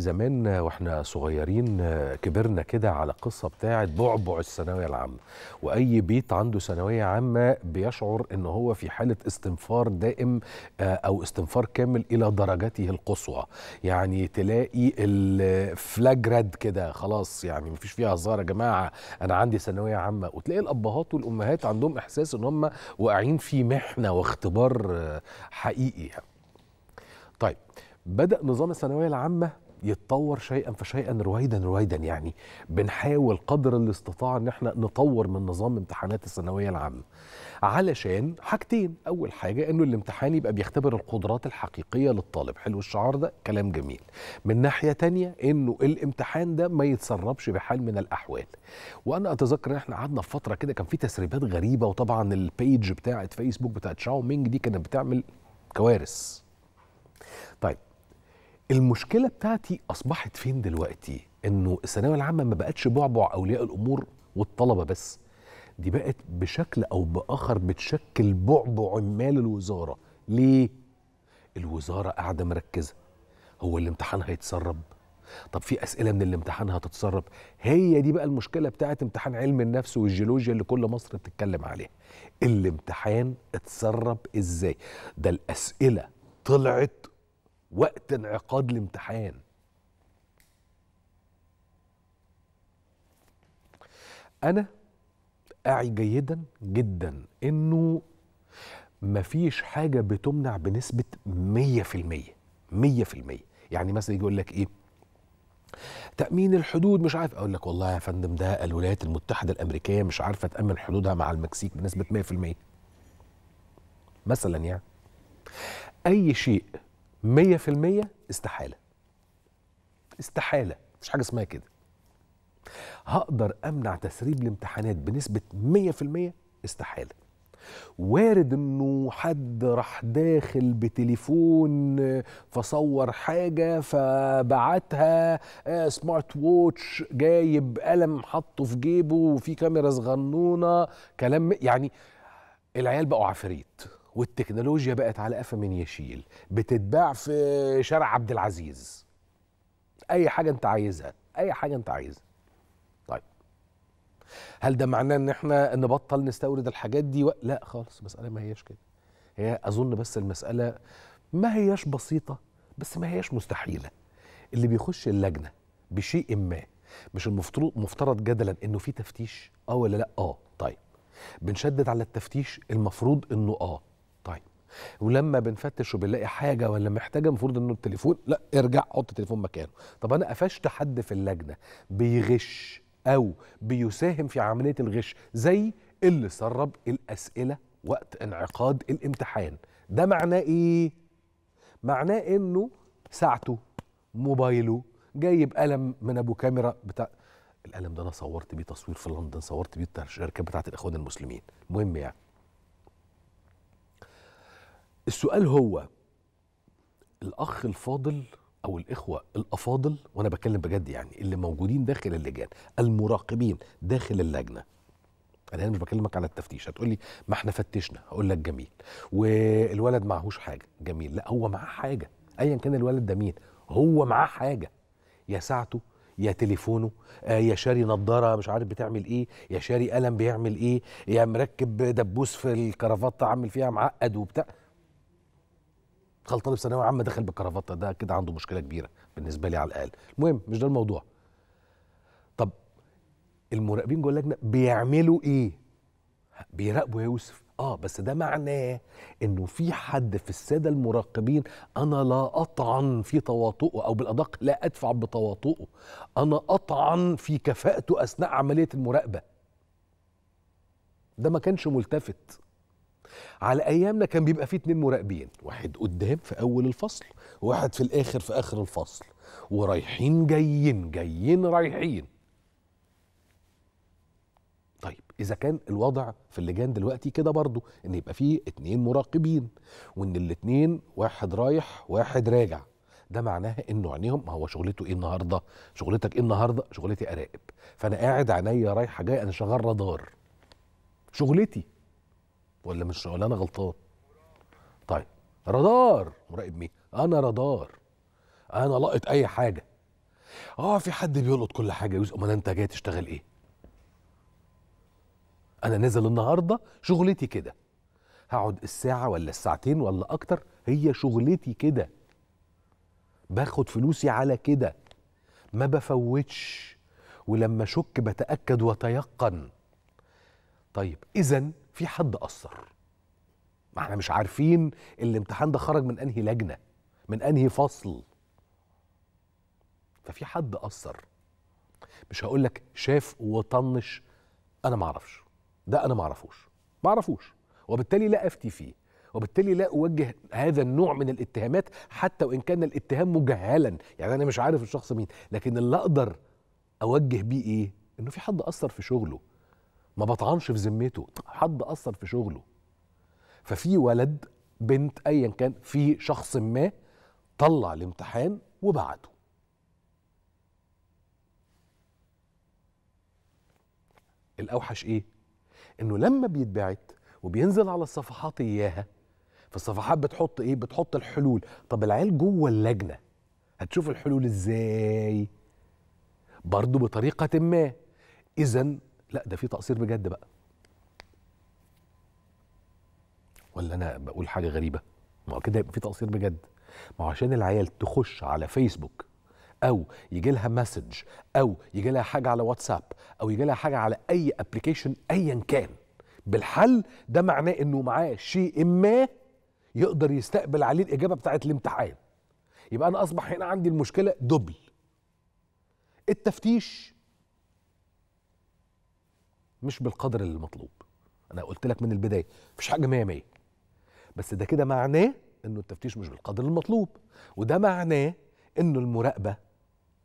زمان واحنا صغيرين كبرنا كده على قصه بتاعه بعبع الثانويه العامه واي بيت عنده ثانويه عامه بيشعر ان هو في حاله استنفار دائم آه، او استنفار كامل الى درجته القصوى يعني تلاقي الفلاج راد كده خلاص يعني مفيش فيها هزار يا جماعه انا عندي ثانويه عامه وتلاقي الابهات والامهات عندهم احساس ان هم واقعين في محنه واختبار آه، حقيقي يعني. طيب بدأ نظام الثانوية العامة يتطور شيئا فشيئا رويدا رويدا يعني بنحاول قدر الاستطاعه ان احنا نطور من نظام امتحانات الثانويه العامه علشان حاجتين اول حاجه انه الامتحان يبقى بيختبر القدرات الحقيقيه للطالب حلو الشعار ده كلام جميل من ناحيه تانية انه الامتحان ده ما يتسربش بحال من الاحوال وانا اتذكر ان احنا قعدنا في فتره كده كان في تسريبات غريبه وطبعا البيج بتاعه فيسبوك بتاعه شاومينج دي كانت بتعمل كوارث طيب المشكله بتاعتي اصبحت فين دلوقتي انه الثانويه العامه ما بقتش بعبع اولياء الامور والطلبه بس دي بقت بشكل او باخر بتشكل بعبع عمال الوزاره ليه الوزاره قاعده مركزه هو الامتحان هيتسرب طب في اسئله من الامتحان هتتسرب هي دي بقى المشكله بتاعت امتحان علم النفس والجيولوجيا اللي كل مصر بتتكلم عليها الامتحان اتسرب ازاي ده الاسئله طلعت وقت انعقاد الامتحان انا اعي جيدا جدا انه مفيش حاجة بتمنع بنسبة 100% 100% يعني مثلا يجي يقول لك ايه تأمين الحدود مش عارف اقول لك والله يا فندم ده الولايات المتحدة الامريكية مش عارفة تأمن حدودها مع المكسيك بنسبة 100% مثلا يعني اي شيء 100% استحاله استحاله مش حاجه اسمها كده هقدر امنع تسريب الامتحانات بنسبه 100% استحاله وارد انه حد راح داخل بتليفون فصور حاجه فبعتها سمارت آه، ووتش جايب قلم حطه في جيبه وفي كاميرا صغنونه كلام يعني العيال بقوا عفريت والتكنولوجيا بقت على قفا من يشيل بتتباع في شارع عبد العزيز اي حاجه انت عايزها اي حاجه انت عايزها طيب هل ده معناه ان احنا نبطل نستورد الحاجات دي و... لا خالص المساله ما هياش كده هي اظن بس المساله ما هياش بسيطه بس ما هياش مستحيله اللي بيخش اللجنه بشيء ما مش المفترض مفترض جدلا انه في تفتيش اه ولا لا اه طيب بنشدد على التفتيش المفروض انه اه طيب ولما بنفتش وبنلاقي حاجه ولا محتاجه المفروض انه التليفون لا ارجع حط التليفون مكانه طب انا قفشت حد في اللجنه بيغش او بيساهم في عمليه الغش زي اللي سرب الاسئله وقت انعقاد الامتحان ده معناه ايه معناه انه ساعته موبايله جايب قلم من ابو كاميرا بتاع القلم ده انا صورت بيه تصوير في لندن صورت بيه الشركات بتاعت الاخوان المسلمين المهم يعني السؤال هو الاخ الفاضل او الاخوه الافاضل وانا بتكلم بجد يعني اللي موجودين داخل اللجان المراقبين داخل اللجنه يعني انا هنا مش بكلمك على التفتيش هتقول لي ما احنا فتشنا هقول لك جميل والولد معهوش حاجه جميل لا هو معاه حاجه ايا كان الولد ده مين هو معاه حاجه يا ساعته يا تليفونه آه يا شاري نظاره مش عارف بتعمل ايه يا شاري قلم بيعمل ايه يا مركب دبوس في الكرافطه عامل فيها معقد وبتاع خل طالب ثانويه عامه دخل بالكرافتة ده كده عنده مشكله كبيره بالنسبه لي على الاقل المهم مش ده الموضوع طب المراقبين جوه اللجنه بيعملوا ايه بيراقبوا يا يوسف اه بس ده معناه انه في حد في الساده المراقبين انا لا اطعن في تواطؤه او بالادق لا ادفع بتواطؤه انا اطعن في كفاءته اثناء عمليه المراقبه ده ما كانش ملتفت على ايامنا كان بيبقى فيه اتنين مراقبين واحد قدام في اول الفصل وواحد في الاخر في اخر الفصل ورايحين جايين جايين رايحين طيب اذا كان الوضع في اللجان دلوقتي كده برضو ان يبقى فيه اتنين مراقبين وان الاتنين واحد رايح واحد راجع ده معناها انه عينيهم ما هو شغلته ايه النهارده شغلتك ايه النهارده شغلتي اراقب فانا قاعد عينيا رايحه جايه انا شغال رادار شغلتي ولا مش ولا انا غلطان طيب رادار مراقب مين انا رادار انا لقط اي حاجه اه في حد بيلقط كل حاجه يوسف امال انت جاي تشتغل ايه انا نازل النهارده شغلتي كده هقعد الساعه ولا الساعتين ولا اكتر هي شغلتي كده باخد فلوسي على كده ما بفوتش ولما اشك بتاكد وتيقن طيب اذا في حد قصر ما احنا مش عارفين الامتحان ده خرج من انهي لجنه من انهي فصل ففي حد قصر مش هقول لك شاف وطنش انا ما اعرفش ده انا ما اعرفوش ما اعرفوش وبالتالي لا افتي فيه وبالتالي لا اوجه هذا النوع من الاتهامات حتى وان كان الاتهام مجهلا يعني انا مش عارف الشخص مين لكن اللي اقدر اوجه بيه ايه انه في حد اثر في شغله ما بطعنش في ذمته حد اثر في شغله ففي ولد بنت ايا كان في شخص ما طلع الامتحان وبعته الاوحش ايه انه لما بيتبعت وبينزل على الصفحات اياها فالصفحات بتحط ايه بتحط الحلول طب العيال جوه اللجنه هتشوف الحلول ازاي برضه بطريقه ما اذا لا ده في تقصير بجد بقى ولا انا بقول حاجه غريبه ما هو كده يبقى في تقصير بجد ما هو عشان العيال تخش على فيسبوك او يجي لها مسج او يجي لها حاجه على واتساب او يجي لها حاجه على اي ابلكيشن ايا كان بالحل ده معناه انه معاه شيء ما يقدر يستقبل عليه الاجابه بتاعه الامتحان يبقى انا اصبح هنا عندي المشكله دبل التفتيش مش بالقدر اللي مطلوب انا قلت لك من البدايه مفيش حاجه 100 100 بس ده كده معناه انه التفتيش مش بالقدر المطلوب وده معناه انه المراقبه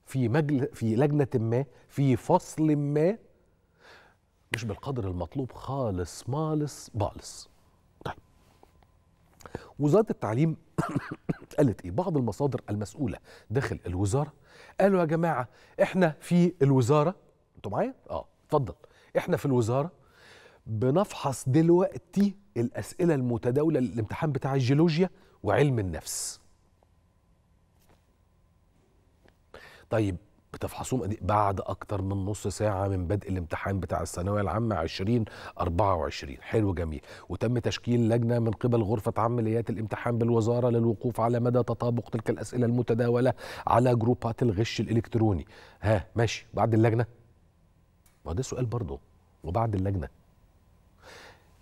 في مجل في لجنه ما في فصل ما مش بالقدر المطلوب خالص مالص بالص طيب وزاره التعليم قالت ايه بعض المصادر المسؤوله داخل الوزاره قالوا يا جماعه احنا في الوزاره انتوا معايا اه اتفضل احنا في الوزاره بنفحص دلوقتي الاسئله المتداوله للامتحان بتاع الجيولوجيا وعلم النفس طيب بتفحصوهم إيه؟ بعد اكتر من نص ساعه من بدء الامتحان بتاع الثانويه العامه 2024 حلو جميل وتم تشكيل لجنه من قبل غرفه عمليات الامتحان بالوزاره للوقوف على مدى تطابق تلك الاسئله المتداوله على جروبات الغش الالكتروني ها ماشي بعد اللجنه ما ده سؤال برضه وبعد اللجنه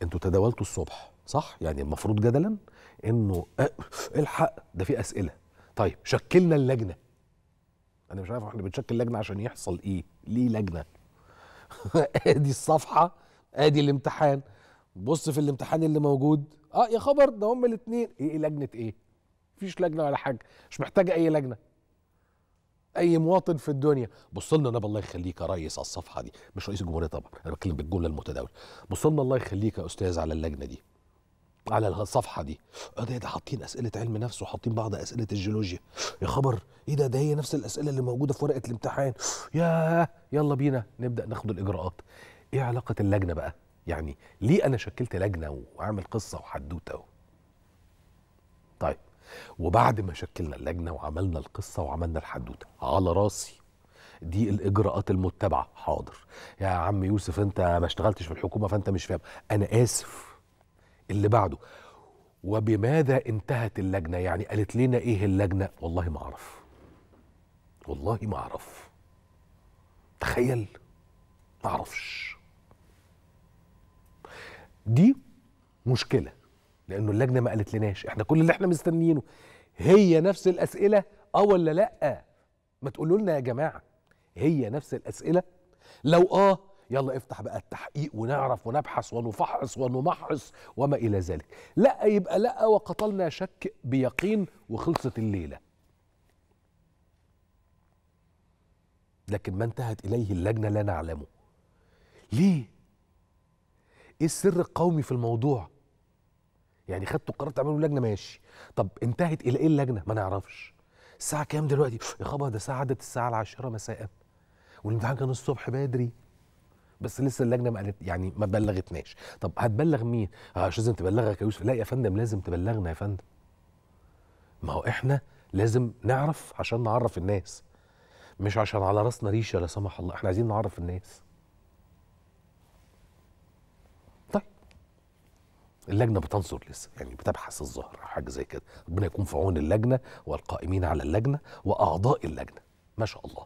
انتوا تداولتوا الصبح صح يعني المفروض جدلا انه أه الحق ده في اسئله طيب شكلنا اللجنه انا مش عارف احنا بنشكل لجنه عشان يحصل ايه ليه لجنه ادي الصفحه ادي الامتحان بص في الامتحان اللي موجود اه يا خبر ده هم الاثنين ايه لجنه ايه مفيش لجنه ولا حاجه مش محتاجه اي لجنه اي مواطن في الدنيا بص لنا نبي الله يخليك يا ريس على الصفحه دي مش رئيس الجمهوريه طبعا انا بتكلم بالجمله المتداوله بص لنا الله يخليك يا استاذ على اللجنه دي على الصفحه دي آه، ده ده حاطين اسئله علم نفس وحاطين بعض اسئله الجيولوجيا يا خبر ايه ده ده هي نفس الاسئله اللي موجوده في ورقه الامتحان يا يلا بينا نبدا ناخد الاجراءات ايه علاقه اللجنه بقى يعني ليه انا شكلت لجنه واعمل قصه وحدوته طيب وبعد ما شكلنا اللجنه وعملنا القصه وعملنا الحدوته على راسي دي الاجراءات المتبعه حاضر يا عم يوسف انت ما اشتغلتش في الحكومه فانت مش فاهم انا اسف اللي بعده وبماذا انتهت اللجنه يعني قالت لنا ايه اللجنه والله ما اعرف والله ما اعرف تخيل ما اعرفش دي مشكله لانه اللجنه ما قالت لناش احنا كل اللي احنا مستنيينه هي نفس الاسئله اه ولا لا ما تقولوا لنا يا جماعه هي نفس الاسئله لو اه يلا افتح بقى التحقيق ونعرف ونبحث ونفحص ونمحص وما الى ذلك لا يبقى لا وقتلنا شك بيقين وخلصت الليله لكن ما انتهت اليه اللجنه لا نعلمه ليه ايه السر القومي في الموضوع يعني خدتوا القرار تعملوا لجنه ماشي طب انتهت الى ايه اللجنه ما نعرفش الساعه كام دلوقتي يا خبر ده ساعه عدت الساعه العاشرة مساء والامتحان كان الصبح بدري بس لسه اللجنه ما قالت يعني ما بلغتناش طب هتبلغ مين مش لازم تبلغك يا يوسف لا يا فندم لازم تبلغنا يا فندم ما هو احنا لازم نعرف عشان نعرف الناس مش عشان على راسنا ريشه لا سمح الله احنا عايزين نعرف الناس اللجنه بتنظر لسه يعني بتبحث الظاهر حاجه زي كده ربنا يكون في عون اللجنه والقائمين على اللجنه واعضاء اللجنه ما شاء الله